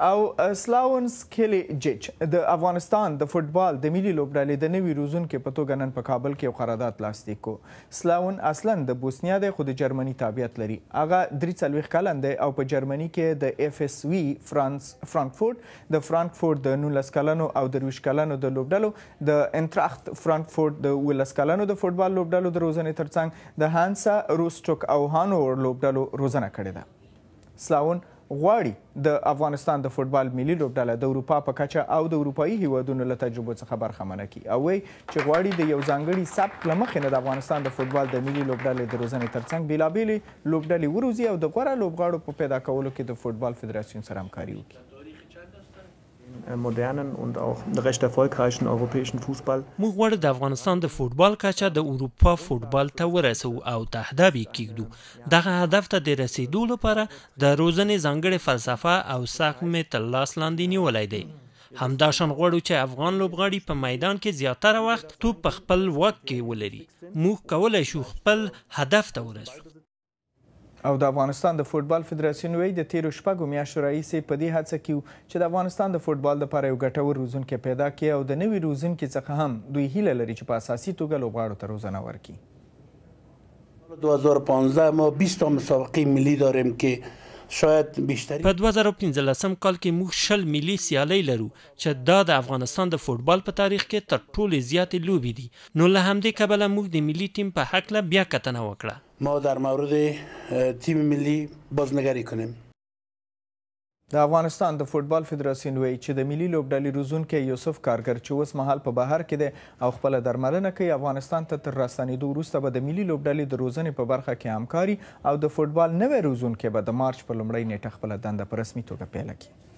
او سلاون سکلی جج د افغانستان د فوتبال د ملي لوبډلې د نوي روزونکو په توګه نن په کابل کې یو قرارداد لاسلیک کو سلاون اصلا د بوسنیا د خود جرمني تابعیت لري هغه درې څلويخ کلن دی او په جرمني کې د اف اس وی فرانس فرانکفورت د فرانکفورت د 19 کلنو او د 20 کلنو د لوبډلو د انتراخت فرانکفورت د 19 کلنو د فوتبال لوبډلو د روزنې ترڅنګ د هانسا روستوک او هانوور لوبډلو روزنه کړې ده سلاون غواړي د افغانستان د فوټبال ملي لوبډله د اروپا په کچه او د اروپایي هیوادونو له تجربو څخه برخمنه کړي او وایي چې غواړي د یو ځانګړي سبک له مخې نه د افغانستان د فوټبال د ملي لوبډلې د روزنې ترڅنګ بېلابېلې لوبډلې وروزي او د غوره لوبغاړو په پیدا کولو کې د فوټبال فدراسیون سره همکاري وکړي مدرنن äh, und auch recht erfolgreichen europäischen Fußball موږ غواړو د افغانستان د فوتبال کچه د اروپا فوتبال ته ورسو او د اهداف یې کېږدو دغه هدف ته د رسیدو لپاره د روزنې ځانګړې فلسفه او ساق مې تر لاس لاندې نیولی دی همداشان غواړو چې افغان لوبغاړي په میدان کې زیاتره وخت توپ په خپل واک کې ولري موږ کولی شو خپل هدف ته ورسو او د افغانستان د فوتبال فدراسیون وی د تیرو شپږو میاشتو راهیسې په دې هڅه کې چې د افغانستان د فوتبال لپاره یو ګټور روزونکی پیدا کړي او د نوي روزونکي څخه هم دوی هیله لري چې په اساسي توګه لوبغاړو ته روزنه ورکړي 2015 ما 20 تا مسابقه ملی داریم که شاید بیشتر په 2015 کال کې موږ شل ملي سیالۍ لرو چې دا د افغانستان د فوتبال په تاریخ کې تر ټولو زیاتې لوبې دي نو له همدې کبله موږ د ملي ټیم په حق له بیا کتنه وکړه ما در مورد تیم ملی بازنگری کنیم د افغانستان د فوټبال فدراسیون وایي چې د ملي لوبډلې روزونکی یوسف کارګر چې اوس مهال په بهر کې دی او خپله درملنه کوي افغانستان ته تر راستنېدو وروسته به د ملي لوبډلې د روزنې په برخه کې همکاري او د فوټبال نوی روزونکی به د مارچ په لومړۍ نیټه خپله دنده په رسمي توګه پیله کړي